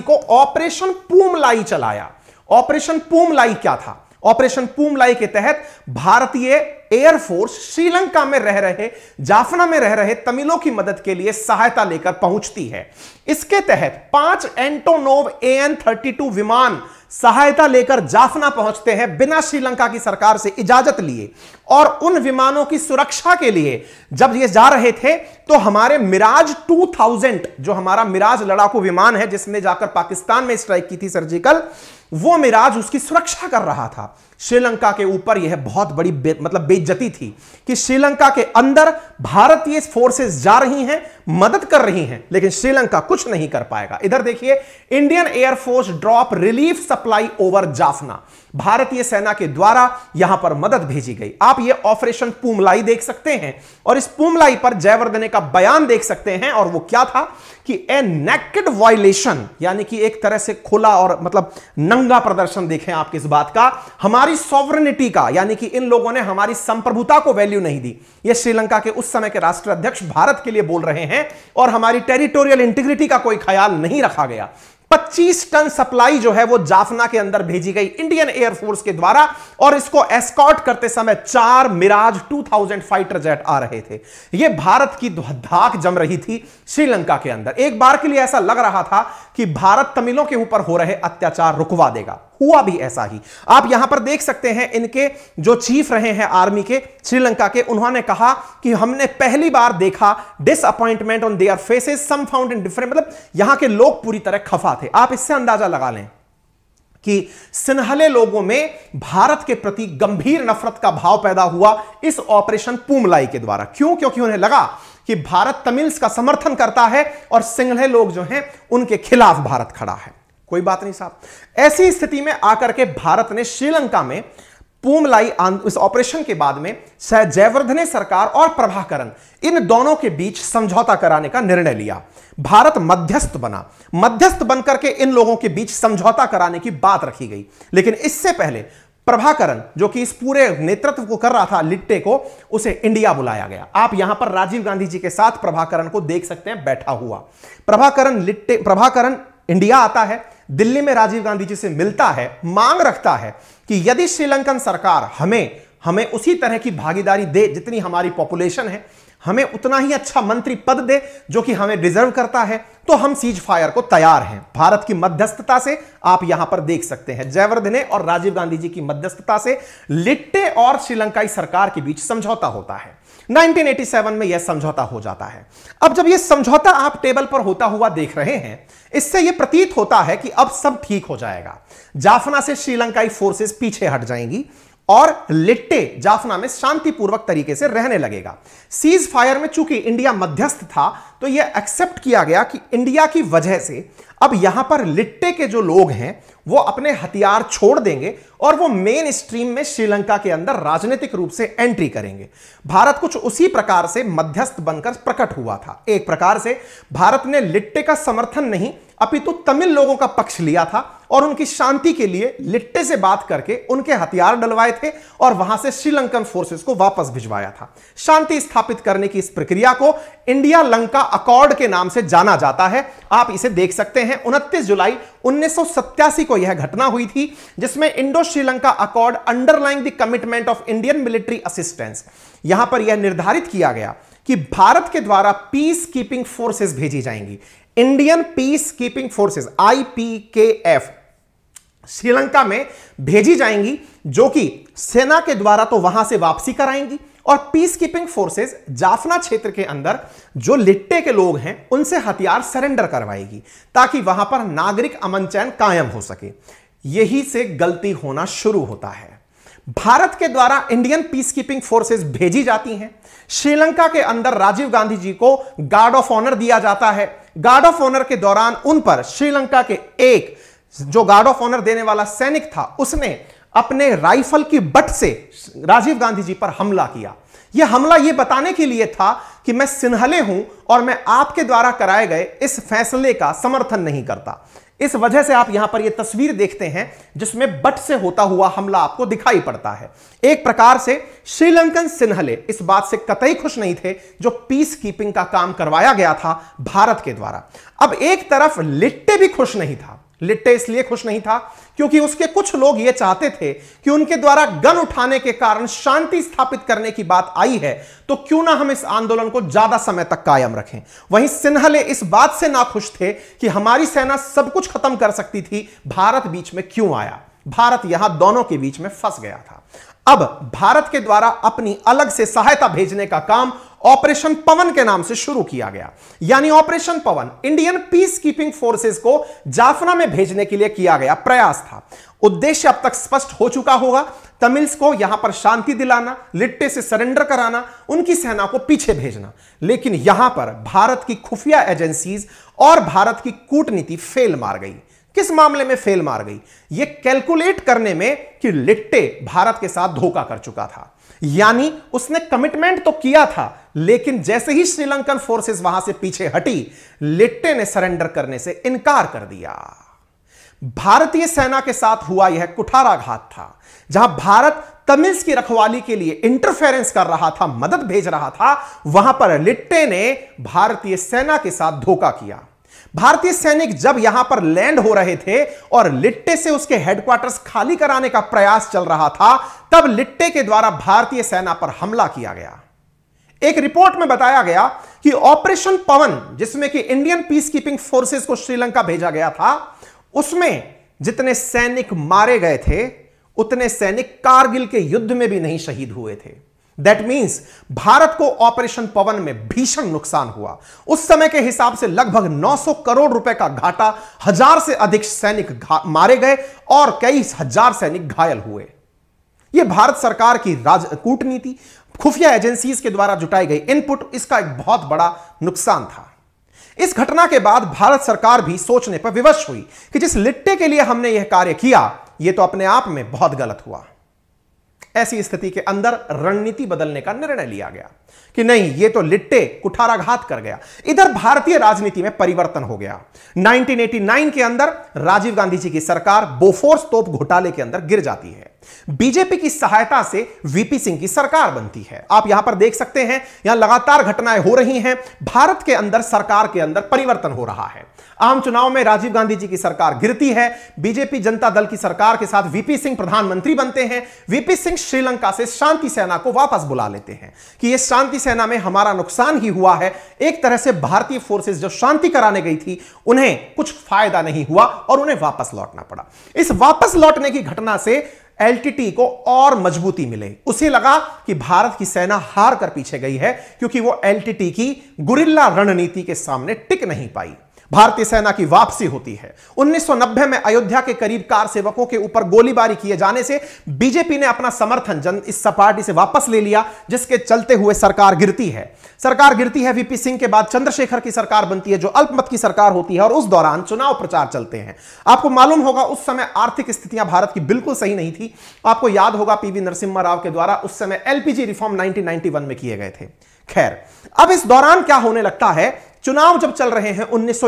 को ऑपरेशन पूमलाई चलाया ऑपरेशन पूमलाई क्या था ऑपरेशन पूमलाई के तहत भारतीय एयरफोर्स श्रीलंका में रह रहे जाफना में रह रहे तमिलों की मदद के लिए सहायता लेकर पहुंचती है इसके तहत पांच Antonov A N thirty two विमान सहायता लेकर जाफना पहुंचते हैं बिना श्रीलंका की सरकार से इजाजत लिए और उन विमानों की सुरक्षा के लिए जब ये जा रहे थे तो हमारे मिराज 2000 जो हमारा मिराज लड़ाकू विमान है जिसने जाकर पाकिस्तान में स्ट्राइक की थी सर्जिकल वो मिराज उसकी सुरक्षा कर रहा था श्रीलंका के ऊपर यह बहुत बड़ी बे, मतलब बेज्जती थी कि श्रीलंका के अंदर भारतीय फोर्सेस जा रही हैं मदद कर रही हैं लेकिन श्रीलंका कुछ नहीं कर पाएगा इधर देखिए Indian air force drop relief supply over Jaffna भारतीय सेना के द्वारा यहां पर मदद भेजी गई आप ये ऑपरेशन पुमलाई देख सकते हैं और इस पुमलाई पर जयवर्धने का बयान देख सकते हैं और वो क्या था कि ए नेकेड वायलेशन यानी कि एक तरह से खुला और मतलब नंगा प्रदर्शन देखें आपकी इस बात का हमारी हमारी सॉवरनिटी का यानी कि इन लोगों ने हमारी संप्रभुता को वैल्यू नहीं दी ये श्रीलंका के उस समय के राष्ट्राध्यक्ष भारत के लिए बोल रहे हैं और हमारी टेरिटोरियल इंटीग्रिटी का कोई ख्याल नहीं रखा गया 25 टन सप्लाई जो है वो जाफना के अंदर भेजी गई इंडियन एयरफोर्स के द्वारा और इसको एस्कॉर्ट करते समय चार मिराज 2000 फाइटर जेट आ रहे थे ये भारत की धाक जम रही थी श्रीलंका के अंदर एक बार के लिए ऐसा लग रहा था कि भारत तमिलों के ऊपर हो रहे अत्याचार रुकवा देगा हुआ भी ऐसा ही आप यहां पर देख सकते हैं इनके जो चीफ रहे हैं आर्मी के श्रीलंका के उन्होंने कहा कि हमने पहली बार देखा disappointment on their faces some found in different मतलब यहां के लोग पूरी तरह खफा थे आप इससे अंदाजा लगा लें कि सिन्हले लोगों में भारत के प्रति गंभीर नफरत का भाव पैदा हुआ इस ऑपरेशन पूमलाई के द्वारा क्यों क्योंकि उन्हें लगा कि भारत तमिल्स का समर्थन करता है और सिंहले लोग जो हैं उनके खिलाफ भारत खड़ा है कोई बात नहीं साहब ऐसी स्थिति में आकर के भारत ने श्रीलंका में पूमलाई इस ऑपरेशन के बाद में जयवर्धने सरकार और प्रभाकरण इन दोनों के बीच समझौता कराने का निर्णय लिया भारत मध्यस्थ बना मध्यस्थ बनकर के इन लोगों के बीच समझौता कराने की बात रखी गई लेकिन इससे पहले प्रभाकरण जो कि इस पूरे नेतृत्व को कर रहा था लिट्टे को उसे इंडिया बुलाया गया आप यहां पर राजीव गांधी जी के साथ प्रभाकरण को देख सकते हैं बैठा हुआ प्रभाकरण लिट्टे प्रभाकरण इंडिया आता है दिल्ली में राजीव गांधी जी से मिलता है मांग रखता है कि यदि श्रीलंकन सरकार हमें हमें उसी तरह की भागीदारी दे जितनी हमारी पॉपुलेशन है हमें उतना ही अच्छा मंत्री पद दे जो कि हमें डिजर्व करता है तो हम सीज फायर को तैयार हैं भारत की मध्यस्थता से आप यहां पर देख सकते हैं जयवर्धने और राजीव गांधी जी की मध्यस्थता से लिट्टे और श्रीलंकाई सरकार के बीच समझौता होता है 1987 में यह समझौता हो जाता है अब जब यह समझौता आप टेबल पर होता हुआ देख रहे हैं इससे यह प्रतीत होता है कि अब सब ठीक हो जाएगा जाफना से श्रीलंकाई फोर्सेस पीछे हट जाएंगी और लिट्टे जाफना में शांतिपूर्वक तरीके से रहने लगेगा सीज फायर में चूंकि इंडिया मध्यस्थ था तो यह एक्सेप्ट किया गया कि इंडिया की वजह से अब यहां पर लिट्टे के जो लोग हैं वो अपने हथियार छोड़ देंगे और वो मेन स्ट्रीम में श्रीलंका के अंदर राजनीतिक रूप से एंट्री करेंगे भारत कुछ उसी प्रकार से मध्यस्थ बनकर प्रकट हुआ था एक प्रकार से भारत ने लिट्टे का समर्थन नहीं अपितु तो तमिल लोगों का पक्ष लिया था और उनकी शांति के लिए लिट्टे से बात करके उनके हथियार डलवाए थे और वहां से श्रीलंकन फोर्सेस को वापस भिजवाया था शांति स्थापित करने की इस प्रक्रिया को इंडिया लंका अकॉर्ड के नाम से जाना जाता है आप इसे देख सकते हैं उनतीस जुलाई उन्नीस को यह घटना हुई थी जिसमें Indo Sri Lanka accord underlying the commitment of Indian military assistance यहां पर यह निर्धारित किया गया कि भारत के द्वारा पीस कीपिंग फोर्सेस भेजी जाएंगी Indian peace keeping forces IPKF Sri Lanka में भेजी जाएंगी जो कि सेना के द्वारा तो वहां से वापसी कराएंगी और पीस कीपिंग फोर्सेज जाफना क्षेत्र के अंदर जो लिट्टे के लोग हैं उनसे हथियार सरेंडर करवाएगी ताकि वहां पर नागरिक अमन चैन कायम हो सके यही से गलती होना शुरू होता है भारत के द्वारा इंडियन पीस कीपिंग फोर्सेज भेजी जाती हैं श्रीलंका के अंदर राजीव गांधी जी को गार्ड ऑफ ऑनर दिया जाता है गार्ड ऑफ ऑनर के दौरान उन पर श्रीलंका के एक जो गार्ड ऑफ ऑनर देने वाला सैनिक था उसने अपने राइफल की बट से राजीव गांधी जी पर हमला किया यह हमला यह बताने के लिए था कि मैं सिन्हले हूं और मैं आपके द्वारा कराए गए इस फैसले का समर्थन नहीं करता इस वजह से आप यहां पर यह तस्वीर देखते हैं जिसमें बट से होता हुआ हमला आपको दिखाई पड़ता है एक प्रकार से श्रीलंकन सिन्हले इस बात से कतई खुश नहीं थे जो पीस कीपिंग का काम करवाया गया था भारत के द्वारा अब एक तरफ लिट्टे भी खुश नहीं था लिट्टे इसलिए खुश नहीं था क्योंकि उसके कुछ लोग ये चाहते थे कि उनके द्वारा गन उठाने के कारण शांति स्थापित करने की बात आई है तो क्यों ना हम इस आंदोलन को ज्यादा समय तक कायम रखें वहीं सिन्हले इस बात से नाखुश थे कि हमारी सेना सब कुछ खत्म कर सकती थी भारत बीच में क्यों आया भारत यहां दोनों के बीच में फंस गया था अब भारत के द्वारा अपनी अलग से सहायता भेजने का काम ऑपरेशन पवन के नाम से शुरू किया गया यानी operation Pawan Indian peace keeping forces को जाफना में भेजने के लिए किया गया प्रयास था उद्देश्य अब तक स्पष्ट हो चुका होगा तमिल्स को यहां पर शांति दिलाना लिट्टे से सरेंडर कराना उनकी सेना को पीछे भेजना लेकिन यहां पर भारत की खुफिया एजेंसीज और भारत की कूटनीति फेल मार गई किस मामले में फेल मार गई यह कैलकुलेट करने में कि लिट्टे भारत के साथ धोखा कर चुका था यानी उसने कमिटमेंट तो किया था लेकिन जैसे ही श्रीलंकन फोर्सेस वहां से पीछे हटी लिट्टे ने सरेंडर करने से इनकार कर दिया भारतीय सेना के साथ हुआ यह कुठाराघात था जहां भारत तमिल्स की रखवाली के लिए इंटरफेरेंस कर रहा था मदद भेज रहा था वहां पर लिट्टे ने भारतीय सेना के साथ धोखा किया भारतीय सैनिक जब यहां पर लैंड हो रहे थे और लिट्टे से उसके हेडक्वार्टर्स खाली कराने का प्रयास चल रहा था तब लिट्टे के द्वारा भारतीय सेना पर हमला किया गया एक रिपोर्ट में बताया गया कि ऑपरेशन पवन जिसमें कि इंडियन पीस कीपिंग फोर्सेस को श्रीलंका भेजा गया था उसमें जितने सैनिक मारे गए थे उतने सैनिक कारगिल के युद्ध में भी नहीं शहीद हुए थे दैट मींस भारत को ऑपरेशन पवन में भीषण नुकसान हुआ उस समय के हिसाब से लगभग 900 करोड़ रुपए का घाटा हजार से अधिक सैनिक मारे गए और कई हजार सैनिक घायल हुए यह भारत सरकार की राज कूटनीति खुफिया एजेंसीज के द्वारा जुटाई गई इनपुट इसका एक बहुत बड़ा नुकसान था इस घटना के बाद भारत सरकार भी सोचने पर विवश हुई कि जिस लिट्टे के लिए हमने यह कार्य किया यह तो अपने आप में बहुत गलत हुआ ऐसी स्थिति के अंदर रणनीति बदलने का निर्णय लिया गया कि नहीं ये तो लिट्टे कुठाराघात कर गया इधर भारतीय राजनीति में परिवर्तन हो गया 1989 के अंदर राजीव गांधी जी की सरकार बोफोर्स तोप घोटाले के अंदर गिर जाती है बीजेपी की सहायता से वीपी सिंह की सरकार बनती है आप यहां पर देख सकते हैं यहां लगातार घटनाएं हो रही हैं भारत के अंदर सरकार के अंदर परिवर्तन हो रहा है आम चुनाव में राजीव गांधी जी की सरकार गिरती है बीजेपी जनता दल की सरकार के साथ वीपी सिंह प्रधानमंत्री बनते हैं वीपी सिंह श्रीलंका से शांति सेना को वापस बुला लेते हैं कि यह शांति सेना में हमारा नुकसान ही हुआ है एक तरह से भारतीय फोर्सेस जो शांति कराने गई थी उन्हें कुछ फायदा नहीं हुआ और उन्हें वापस लौटना पड़ा इस वापस लौटने की घटना से एलटीटी को और मजबूती मिले उसे लगा कि भारत की सेना हार कर पीछे गई है क्योंकि वो एलटीटी की गुरिल्ला रणनीति के सामने टिक नहीं पाई भारतीय सेना की वापसी होती है 1990 में अयोध्या के करीब कार सेवकों के ऊपर गोलीबारी किए जाने से बीजेपी ने अपना समर्थन जन इस सपाटी से वापस ले लिया जिसके चलते हुए सरकार गिरती है सरकार गिरती है वीपी सिंह के बाद चंद्रशेखर की सरकार बनती है जो अल्पमत की सरकार होती है और उस दौरान चुनाव प्रचार चलते हैं आपको मालूम होगा उस समय आर्थिक स्थितियां भारत की बिल्कुल सही नहीं थी आपको याद होगा पीवी नरसिम्हा राव के द्वारा उस समय एलपीजी रिफॉर्म 1991 में किए गए थे खैर अब इस दौरान क्या होने लगता है चुनाव जब चल रहे हैं उन्नीस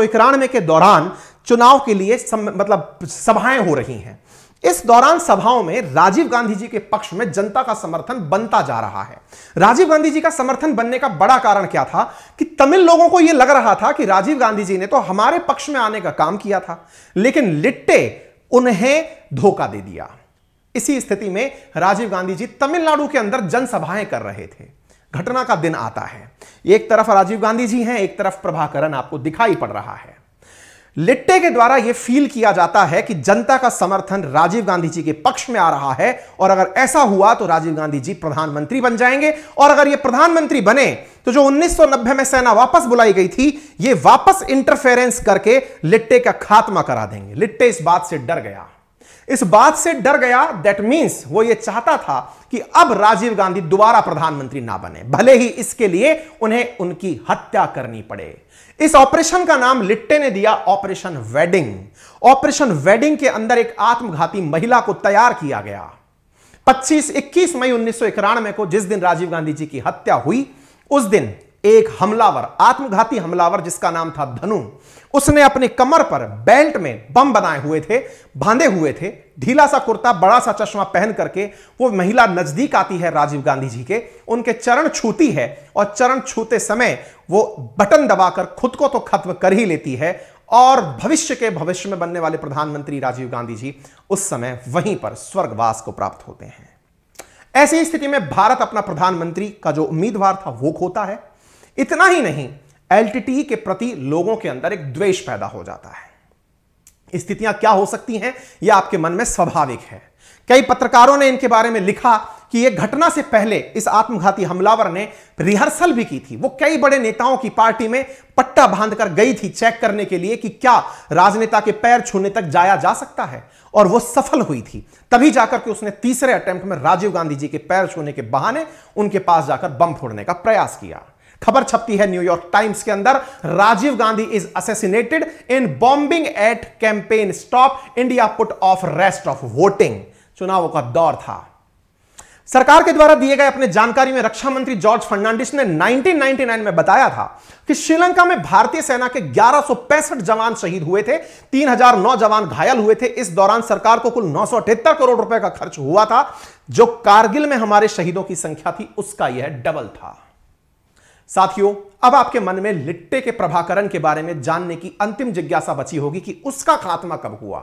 के दौरान चुनाव के लिए सम, मतलब सभाएं हो रही हैं इस दौरान सभाओं में राजीव गांधी जी के पक्ष में जनता का समर्थन बनता जा रहा है राजीव गांधी जी का समर्थन बनने का बड़ा कारण क्या था कि तमिल लोगों को यह लग रहा था कि राजीव गांधी जी ने तो हमारे पक्ष में आने का काम किया था लेकिन लिट्टे उन्हें धोखा दे दिया इसी स्थिति में राजीव गांधी जी तमिलनाडु के अंदर जनसभाएं कर रहे थे घटना का दिन आता है एक तरफ राजीव गांधी जी हैं एक तरफ प्रभाकरण आपको दिखाई पड़ रहा है लिट्टे के द्वारा यह फील किया जाता है कि जनता का समर्थन राजीव गांधी जी के पक्ष में आ रहा है और अगर ऐसा हुआ तो राजीव गांधी जी प्रधानमंत्री बन जाएंगे और अगर ये प्रधानमंत्री बने तो जो 1990 में सेना वापस बुलाई गई थी ये वापस इंटरफेरेंस करके लिट्टे का खात्मा करा देंगे लिट्टे इस बात से डर गया इस बात से डर गया दैट मींस वो ये चाहता था कि अब राजीव गांधी दोबारा प्रधानमंत्री ना बने भले ही इसके लिए उन्हें उनकी हत्या करनी पड़े इस ऑपरेशन का नाम लिट्टे ने दिया ऑपरेशन वेडिंग ऑपरेशन वेडिंग के अंदर एक आत्मघाती महिला को तैयार किया गया 25 21 मई उन्नीस में को जिस दिन राजीव गांधी जी की हत्या हुई उस दिन एक हमलावर आत्मघाती हमलावर जिसका नाम था धनु उसने अपने कमर पर बेल्ट में बम बनाए हुए थे बांधे हुए थे ढीला सा कुर्ता बड़ा सा चश्मा पहन करके वो महिला नजदीक आती है राजीव गांधी जी के उनके चरण छूती है और चरण छूते समय वो बटन दबाकर खुद को तो खत्म कर ही लेती है और भविष्य के भविष्य में बनने वाले प्रधानमंत्री राजीव गांधी जी उस समय वहीं पर स्वर्गवास को प्राप्त होते हैं ऐसी स्थिति में भारत अपना प्रधानमंत्री का जो उम्मीदवार था वो खोता है इतना ही नहीं एलटीटी के प्रति लोगों के अंदर एक द्वेष पैदा हो जाता है स्थितियां क्या हो सकती हैं यह आपके मन में स्वाभाविक है कई पत्रकारों ने इनके बारे में लिखा कि यह घटना से पहले इस आत्मघाती हमलावर ने रिहर्सल भी की थी वो कई बड़े नेताओं की पार्टी में पट्टा बांधकर गई थी चेक करने के लिए कि क्या राजनेता के पैर छूने तक जाया जा सकता है और वो सफल हुई थी तभी जाकर के उसने तीसरे अटेम्प्ट में राजीव गांधी जी के पैर छूने के बहाने उनके पास जाकर बम फोड़ने का प्रयास किया खबर छपती है न्यूयॉर्क टाइम्स के अंदर Rajiv Gandhi is assassinated in bombing at campaign stop India put off rest of voting चुनावों का दौर था सरकार के द्वारा दिए गए अपने जानकारी में रक्षा मंत्री जॉर्ज फर्नांडिस ने 1999 में बताया था कि श्रीलंका में भारतीय सेना के ग्यारह जवान शहीद हुए थे 3009 जवान घायल हुए थे इस दौरान सरकार को कुल नौ करोड़ रुपए का खर्च हुआ था जो कारगिल में हमारे शहीदों की संख्या थी उसका यह डबल था साथियों अब आपके मन में लिट्टे के प्रभाकरण के बारे में जानने की अंतिम जिज्ञासा बची होगी कि उसका खात्मा कब हुआ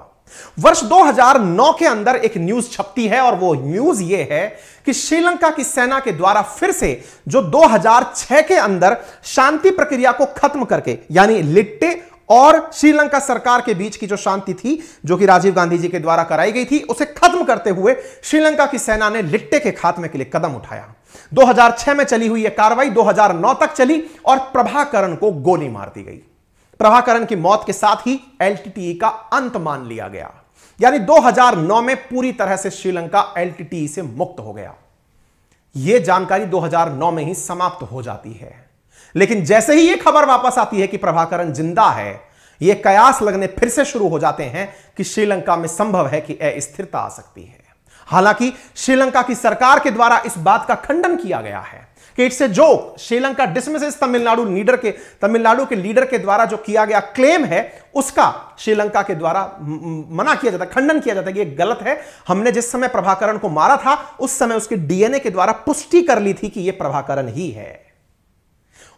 वर्ष 2009 के अंदर एक न्यूज छपती है और वो न्यूज ये है कि श्रीलंका की सेना के द्वारा फिर से जो 2006 के अंदर शांति प्रक्रिया को खत्म करके यानी लिट्टे और श्रीलंका सरकार के बीच की जो शांति थी जो कि राजीव गांधी जी के द्वारा कराई गई थी उसे खत्म करते हुए श्रीलंका की सेना ने लिट्टे के खात्मे के लिए कदम उठाया 2006 में चली हुई यह कार्रवाई 2009 तक चली और प्रभाकरण को गोली मार दी गई प्रभाकरण की मौत के साथ ही एलटीटीई का अंत मान लिया गया यानी 2009 में पूरी तरह से श्रीलंका एलटीटीई से मुक्त हो गया यह जानकारी 2009 में ही समाप्त हो जाती है लेकिन जैसे ही यह खबर वापस आती है कि प्रभाकरण जिंदा है यह कयास लगने फिर से शुरू हो जाते हैं कि श्रीलंका में संभव है कि अस्थिरता आ सकती है हालांकि श्रीलंका की सरकार के द्वारा इस बात का खंडन किया गया है कि it's a joke Sri Lanka dismisses Tamil Nadu leader के तमिलनाडु के लीडर के द्वारा जो किया गया क्लेम है उसका श्रीलंका के द्वारा मना किया जाता है खंडन किया जाता है कि ये गलत है हमने जिस समय प्रभाकरण को मारा था उस समय उसके डीएनए के द्वारा पुष्टि कर ली थी कि यह प्रभाकरण ही है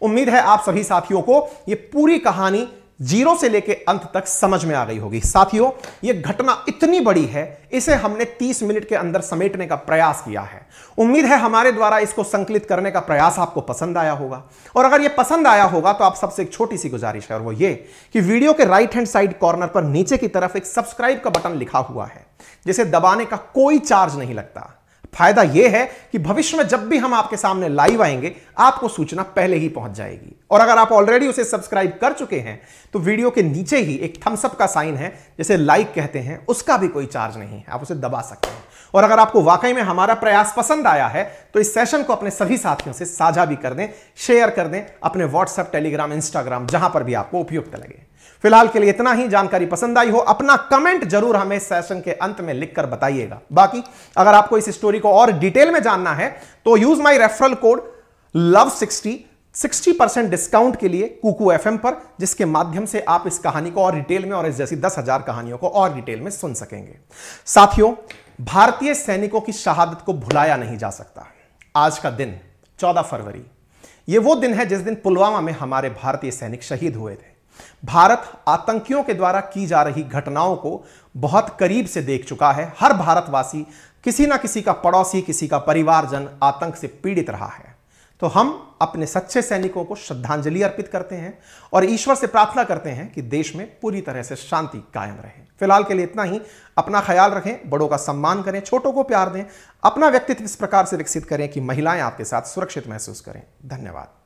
उम्मीद है आप सभी साथियों को यह पूरी कहानी जीरो से लेकर अंत तक समझ में आ गई होगी साथियों यह घटना इतनी बड़ी है इसे हमने 30 मिनट के अंदर समेटने का प्रयास किया है उम्मीद है हमारे द्वारा इसको संकलित करने का प्रयास आपको पसंद आया होगा और अगर यह पसंद आया होगा तो आप सबसे एक छोटी सी गुजारिश है और वो ये कि वीडियो के राइट हैंड साइड कॉर्नर पर नीचे की तरफ एक सब्सक्राइब का बटन लिखा हुआ है जिसे दबाने का कोई चार्ज नहीं लगता फायदा यह है कि भविष्य में जब भी हम आपके सामने लाइव आएंगे आपको सूचना पहले ही पहुंच जाएगी और अगर आप ऑलरेडी उसे सब्सक्राइब कर चुके हैं तो वीडियो के नीचे ही एक थम्सअप का साइन है जिसे लाइक कहते हैं उसका भी कोई चार्ज नहीं है आप उसे दबा सकते हैं और अगर आपको वाकई में हमारा प्रयास पसंद आया है तो इस सेशन को अपने सभी साथियों से साझा भी कर दें शेयर कर दें अपने व्हाट्सएप टेलीग्राम इंस्टाग्राम जहां पर भी आपको उपयुक्त लगे फिलहाल के लिए इतना ही जानकारी पसंद आई हो अपना कमेंट जरूर हमें सेशन के अंत में लिखकर बताइएगा बाकी अगर आपको इस स्टोरी को और डिटेल में जानना है तो use my referral code love sixty 60 percent discount के लिए कुकू एफ पर जिसके माध्यम से आप इस कहानी को और डिटेल में और इस जैसी दस हजार कहानियों को और डिटेल में सुन सकेंगे साथियों भारतीय सैनिकों की शहादत को भुलाया नहीं जा सकता आज का दिन 14 फरवरी ये वो दिन है जिस दिन पुलवामा में हमारे भारतीय सैनिक शहीद हुए थे भारत आतंकियों के द्वारा की जा रही घटनाओं को बहुत करीब से देख चुका है हर भारतवासी किसी ना किसी का पड़ोसी किसी का परिवारजन आतंक से पीड़ित रहा है तो हम अपने सच्चे सैनिकों को श्रद्धांजलि अर्पित करते हैं और ईश्वर से प्रार्थना करते हैं कि देश में पूरी तरह से शांति कायम रहे फिलहाल के लिए इतना ही अपना ख्याल रखें बड़ों का सम्मान करें छोटों को प्यार दें अपना व्यक्तित्व इस प्रकार से विकसित करें कि महिलाएं आपके साथ सुरक्षित महसूस करें धन्यवाद